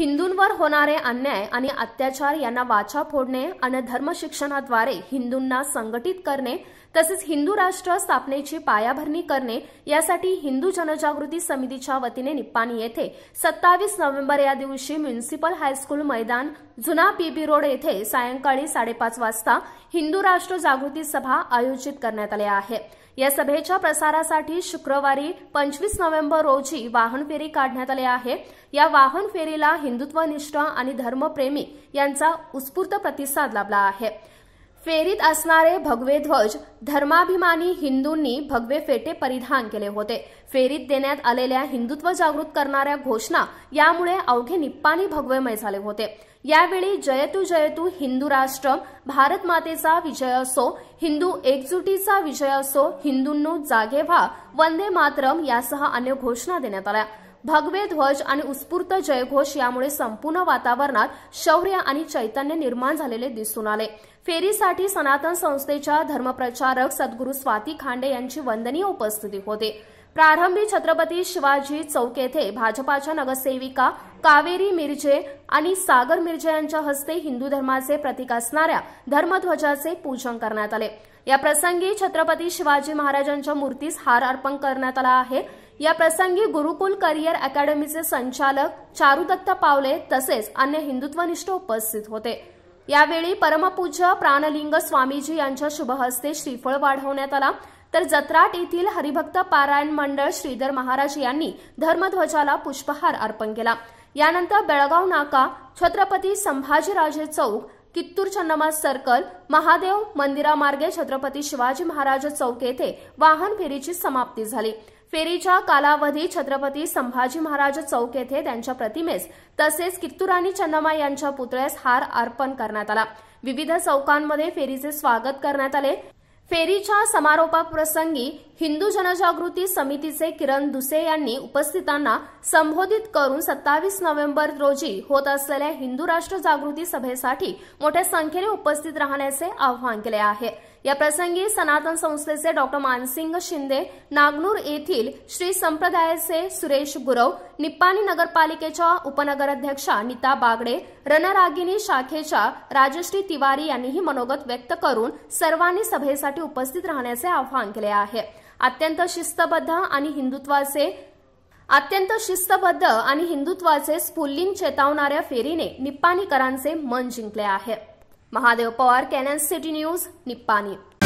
हिंदूंवर होणारे अन्याय आणि अत्याचार यांना वाचा फोडणे आणि धर्मशिक्षणाद्वारे हिंदूंना संघटित करणे तसेच हिंदू राष्ट्र स्थापनेची पायाभरणी करणे यासाठी हिंदू जनजागृती समितीच्या वतीने निप्पाणी येथे सत्तावीस नोव्हेंबर या दिवशी म्युनिसिपल हायस्कूल मैदान जुना पीबी रोड येथे सायंकाळी साडेपाच वाजता हिंदू राष्ट्र जागृती सभा आयोजित करण्यात आल्या आहे या सभेच्या प्रसारासाठी शुक्रवारी पंचवीस नोव्हेंबर रोजी वाहन फेरी काढण्यात आली आहे या वाहन फेरीला हिंदुत्वनिष्ठ आणि धर्मप्रेमी यांचा उत्स्फूर्त प्रतिसाद लाभला आहे फेरीत असणारे भगवे ध्वज धर्माभिमानी हिंदूंनी भगवे फेटे परिधान केले होते फेरीत देण्यात आलेल्या हिंदुत्व जागृत करणाऱ्या घोषणा यामुळे अवघे निप्पाणी भगवेमय झाले होते यावेळी जयतू जयतू हिंदू राष्ट्र भारत मातेचा विजय असो हिंदू एकजुटीचा विजय असो हिंदूंनो जागे व्हा वंदे मातरम यासह अन्य घोषणा देण्यात आल्या भगवे ध्वज आणि उत्स्फूर्त जयघोष यामुळे संपूर्ण वातावरणात शौर्य आणि चैतन्य निर्माण झालेले दिसून आले फेरीसाठी सनातन संस्थेच्या धर्मप्रचारक सद्गुरू स्वाती खांडे यांची वंदनीय उपस्थिती होते प्रारंभी छत्रपती शिवाजी चौक येथे भाजपाच्या नगरसेविका कावेरी मिरजे आणि सागर मिरजे यांच्या हस्ते हिंदू धर्माचे प्रतीक असणाऱ्या धर्मध्वजाचे पूजन करण्यात आले या प्रसंगी छत्रपती शिवाजी महाराजांच्या मूर्तीस हार अर्पण करण्यात आला आहे या प्रसंगी गुरुकुल करिअर अकॅडमीचे संचालक चारुदत्त पावले तसेच अन्य हिंदुत्वनिष्ठ उपस्थित होते यावेळी परमपूज्य प्राणलिंग स्वामीजी यांच्या शुभहस्ते श्रीफळ वाढवण्यात आला तर जत्राट येथील हरिभक्त पारायण मंडळ श्रीधर महाराज यांनी धर्मध्वजाला पुष्पहार अर्पण केला यानंतर बेळगाव नाका छत्रपती संभाजीराजे चौक कित्तूर चन्नमा सर्कल महादेव मंदिरामार्गे छत्रपती शिवाजी महाराज चौक येथे वाहन फेरीची समाप्ती झाली फेरीच्या कालावधी छत्रपती संभाजी महाराज चौक येथे त्यांच्या प्रतिमेस तसेच कित्तूरानी चन्नमा यांच्या पुतळ्यास हार अर्पण करण्यात आला विविध चौकांमध्ये फेरीचे स्वागत करण्यात आले फेरीच्या समारोपाप्रसंगी हिंदू जनजागृती समितीचे किरण दुसे यांनी उपस्थितांना संबोधित करून सत्तावीस नोव्हेंबर रोजी होत असलेल्या हिंदू राष्ट्र जागृती सभेसाठी मोठ्या संख्येने उपस्थित राहण्याचे आवाहन केले आहे या प्रसंगी सनातन संस्थेचे डॉक्टर मानसिंग शिंदे नागनूर येथील श्री संप्रदायाचे सुरेश गुरव निप्पाणी नगरपालिकेच्या उपनगराध्यक्षा नीता बागडे रणरागिनी शाखेच्या राजश्री तिवारी यांनीही मनोगत व्यक्त करून सर्वांनी सभेसाठी उपस्थित राहण्याचे आवाहन केले आहे अत्यंत शिस्तबद्ध आणि हिंदुत्वाचे अत्यंत शिस्तबद्ध आणि हिंदुत्वाचे स्फुल्लिंग चेतावणाऱ्या फेरीने निप्पाणीकरांचे मन जिंकले आहे Mahadev Pawar Canon city news निप्पाणी